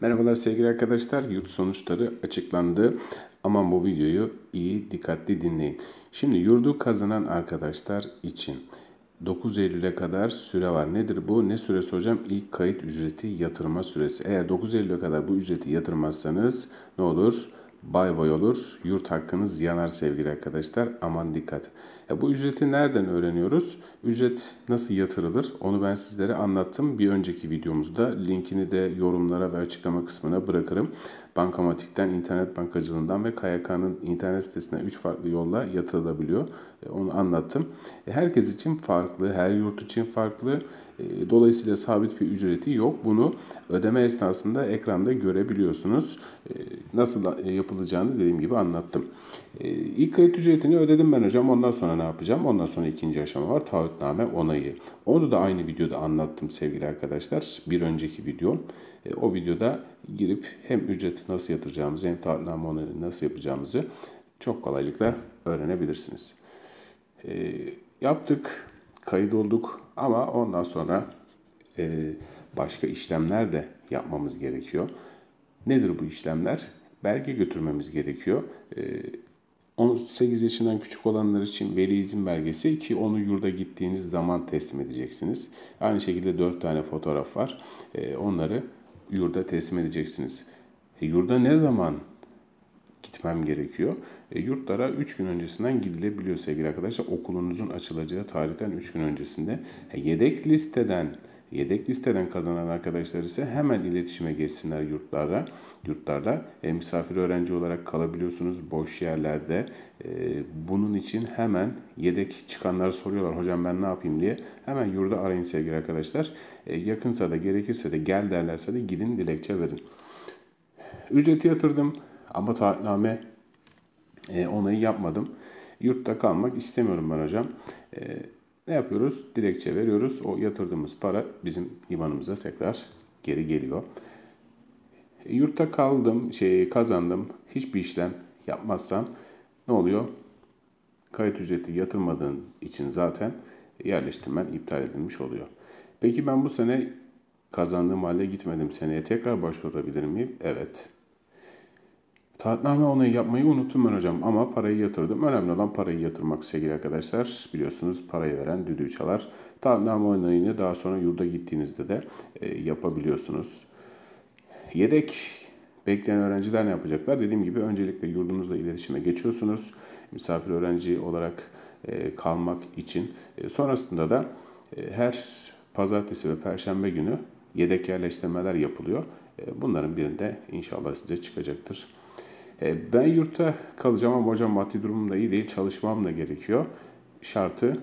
Merhabalar sevgili arkadaşlar. Yurt sonuçları açıklandı. Aman bu videoyu iyi dikkatli dinleyin. Şimdi yurdu kazanan arkadaşlar için 9 Eylül'e kadar süre var. Nedir bu? Ne süresi hocam? İlk kayıt ücreti yatırma süresi. Eğer 9 Eylül'e kadar bu ücreti yatırmazsanız ne olur? bay bay olur. Yurt hakkınız yanar er sevgili arkadaşlar. Aman dikkat. Ya e, bu ücreti nereden öğreniyoruz? Ücret nasıl yatırılır? Onu ben sizlere anlattım bir önceki videomuzda. Linkini de yorumlara ve açıklama kısmına bırakırım. Bankamatikten, internet bankacılığından ve KYK'nın internet sitesine 3 farklı yolla yatırılabiliyor. E, onu anlattım. E, herkes için farklı, her yurt için farklı. E, dolayısıyla sabit bir ücreti yok. Bunu ödeme esnasında ekranda görebiliyorsunuz. Nasıl yapılacağını dediğim gibi anlattım. İlk kayıt ücretini ödedim ben hocam. Ondan sonra ne yapacağım? Ondan sonra ikinci aşama var. Taahhütname onayı. Onu da aynı videoda anlattım sevgili arkadaşlar. Bir önceki videom. O videoda girip hem ücreti nasıl yatıracağımızı hem taahhütname onayı nasıl yapacağımızı çok kolaylıkla öğrenebilirsiniz. Ee, yaptık, kayıt olduk ama ondan sonra e, başka işlemler de yapmamız gerekiyor. Nedir bu işlemler? Belge götürmemiz gerekiyor. E, ee, 18 yaşından küçük olanlar için veli izin belgesi ki onu yurda gittiğiniz zaman teslim edeceksiniz. Aynı şekilde 4 tane fotoğraf var. Ee, onları yurda teslim edeceksiniz. E, yurda ne zaman gitmem gerekiyor. E, yurtlara 3 gün öncesinden gidilebiliyor sevgili arkadaşlar. Okulunuzun açılacağı tarihten 3 gün öncesinde. E, yedek listeden Yedek listeden kazanan arkadaşlar ise hemen iletişime geçsinler yurtlara. Yurtlarda e, misafir öğrenci olarak kalabiliyorsunuz boş yerlerde. E, bunun için hemen yedek çıkanlar soruyorlar hocam ben ne yapayım diye. Hemen yurda arayın sevgili arkadaşlar. E, yakınsa da gerekirse de gel derlerse de gidin dilekçe verin. Ücreti yatırdım. Ama taahhütname e, onayı yapmadım. Yurtta kalmak istemiyorum ben hocam. E, ne yapıyoruz? Dilekçe veriyoruz. O yatırdığımız para bizim imanımıza tekrar geri geliyor. E, yurtta kaldım, şey kazandım. Hiçbir işlem yapmazsam ne oluyor? Kayıt ücreti yatırmadığın için zaten yerleştirmen iptal edilmiş oluyor. Peki ben bu sene kazandığım halde gitmedim seneye tekrar başvurabilir miyim? Evet. Taatname onayı yapmayı unuttum ben hocam ama parayı yatırdım. Önemli olan parayı yatırmak sevgili arkadaşlar. Biliyorsunuz parayı veren düdüğü çalar. Taatname onayını daha sonra yurda gittiğinizde de e, yapabiliyorsunuz. Yedek bekleyen öğrenciler ne yapacaklar? Dediğim gibi öncelikle yurdunuzla iletişime geçiyorsunuz. Misafir öğrenci olarak e, kalmak için. E, sonrasında da e, her pazartesi ve perşembe günü yedek yerleştirmeler yapılıyor. E, bunların birinde inşallah size çıkacaktır. E, ben yurtta kalacağım ama hocam maddi durumum da iyi değil çalışmam da gerekiyor. Şartı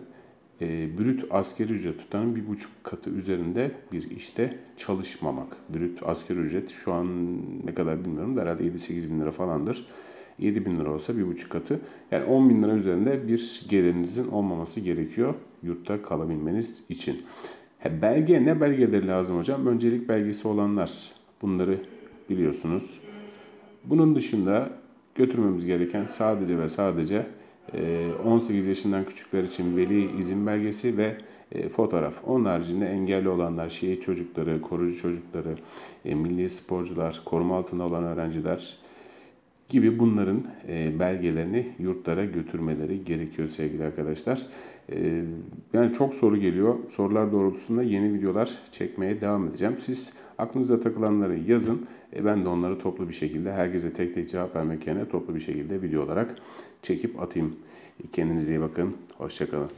e, brüt askeri ücret tutanın bir buçuk katı üzerinde bir işte çalışmamak. Brüt askeri ücret şu an ne kadar bilmiyorum da herhalde 7-8 bin lira falandır. 7 bin lira olsa bir buçuk katı. Yani 10 bin lira üzerinde bir gelirinizin olmaması gerekiyor yurtta kalabilmeniz için. He, belge ne belgeleri lazım hocam? Öncelik belgesi olanlar bunları biliyorsunuz. Bunun dışında götürmemiz gereken sadece ve sadece 18 e, yaşından küçükler için veli izin belgesi ve e, fotoğraf. Onun haricinde engelli olanlar, şehit çocukları, korucu çocukları, e, milli sporcular, koruma altında olan öğrenciler, gibi bunların e, belgelerini yurtlara götürmeleri gerekiyor sevgili arkadaşlar. E, yani çok soru geliyor. Sorular doğrultusunda yeni videolar çekmeye devam edeceğim. Siz aklınıza takılanları yazın. E, ben de onları toplu bir şekilde herkese tek tek cevap vermek yerine toplu bir şekilde video olarak çekip atayım. Kendinize iyi bakın. Hoşçakalın.